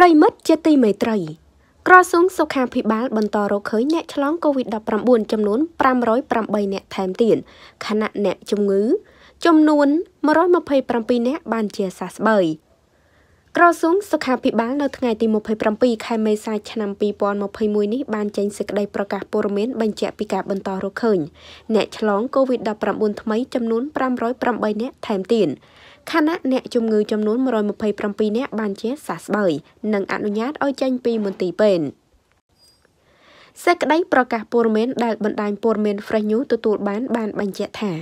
ប្រិមិត្តជាទីមេត្រីក្រសួងសុខាភិបាលបន្តរកឃើញអ្នកឆ្លង COVID-19 ចំនួន508អ្នកថែមទៀតខណៈអ្នកជំងឺចំនួន127អ្នកបានជាសះស្បើយក្រសួងសុខាភិបាលនៅថ្ងៃទី27ខែមេសាឆ្នាំ2021នេះបានចេញសេចក្តីប្រកាសព័ត៌មានបញ្ជាក់ពីការបន្តរកឃើញអ្នកឆ្លង COVID-19 ថ្មីចំនួន508អ្នកថែមទៀតខណៈអ្នកជំងឺចំនួន127នាក់បានជាសះស្បើយនិងអនុញ្ញាតឲ្យចេញពីមន្ទីរពេទ្យសេចក្តីប្រកាសព័ត៌មានដែលបណ្ដាញព័ត៌មាន Fresh News ទទួលបានបានបញ្ជាក់ថា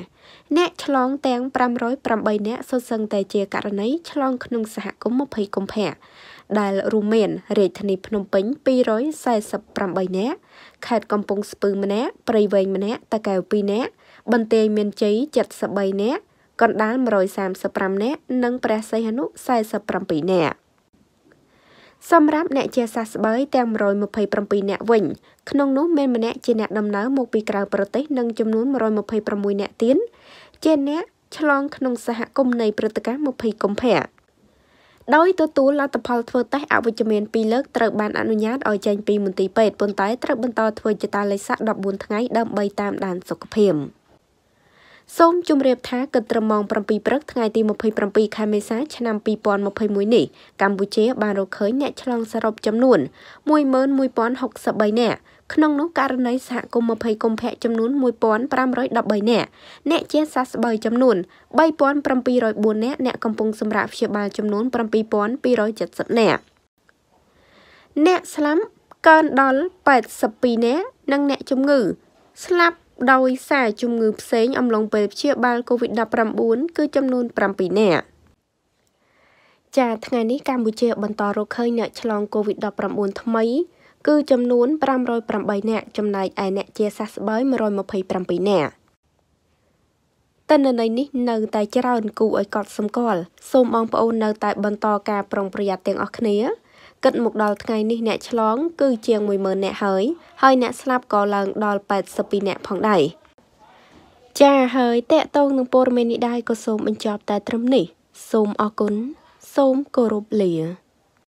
អ្នកឆ្លងទាំង508អ្នកសុទ្ធសឹងតែជាករណីឆ្លងក្នុងសហគមន៍20កុម្ភៈដែលរួមមាន រាជធានីភ្នំពេញ248អ្នកខេត្តកំពង់ស្ពឺម្នាក់ព្រៃវែងម្នាក់តាកែវ2អ្នក បន្ទាយមានជ័យ73អ្នកកណ្ដាល135នាក់ និងព្រះសីហនុ47នាក់សម្រាប់អ្នកជាសះស្បើយទាំង127អ្នកវិញ ក្នុងនោះមានម្នាក់ជាអ្នកដំណើរមកពីក្រៅប្រទេសនិងចំនួន126អ្នកទៀតជា អ្នក ឆ្លងក្នុងសហគមន៍នៃព្រឹត្តិការណ៍20កុម្ភៈដោយទទួលលទ្ធផលធ្វើតេស្តអវិជ្ជមាន2លើកត្រូវបានអនុញ្ញាតឲ្យចេញពីមន្ទីរពេទ្យប៉ុន្តែត្រូវបន្តធ្វើជាតាលេខសាក់14ថ្ងៃដើម្បីតាមដានសុខភាព។សូមជម្រាបថាគិតត្រឹមម៉ោង7ព្រឹកថ្ងៃទី27ខែមេសាឆ្នាំ2021នេះកម្ពុជាបានរកឃើញអ្នកឆ្លងសរុបចំនួន11063នាក់ក្នុងនោះករណីសហគមន៍20កុម្ភៈចំនួន1513នាក់អ្នកជាសះស្បើយចំនួន3704នាក់អ្នកកំពុងសម្រាប់ព្យាបាលចំនួន7270នាក់អ្នកស្លាប់កើនដល់82នាក់និងអ្នកជំងឺស្លាប់ដោយសារជំងឺផ្សេងអំឡុងពេលព្យាបាល COVID-19 គឺចំនួន7នាក់ចាថ្ងៃនេះកម្ពុជាបន្តរកឃើញអ្នកឆ្លង COVID-19 ថ្មីគឺចំនួន508នាក់ចំណែកឯអ្នកជាសះស្បើយ127នាក់តន្នន័យនេះនៅតែច្រើនគូឲ្យកត់សម្គាល់សូមបងប្អូននៅតែបន្តការប្រុងប្រយ័ត្នទាំងអស់គ្នាគិតមកដល់ថ្ងៃនេះអ្នកឆ្លងគឺជាង10000អ្នកហើយហើយអ្នកស្លាប់ក៏ឡើង ដល់82អ្នកផងដែរចា៎ហើយតកតងនឹងព័ត៌មាននេះដែរក៏សូមបញ្ចប់តែត្រឹមនេះសូមអរគុណសូមគោរពលា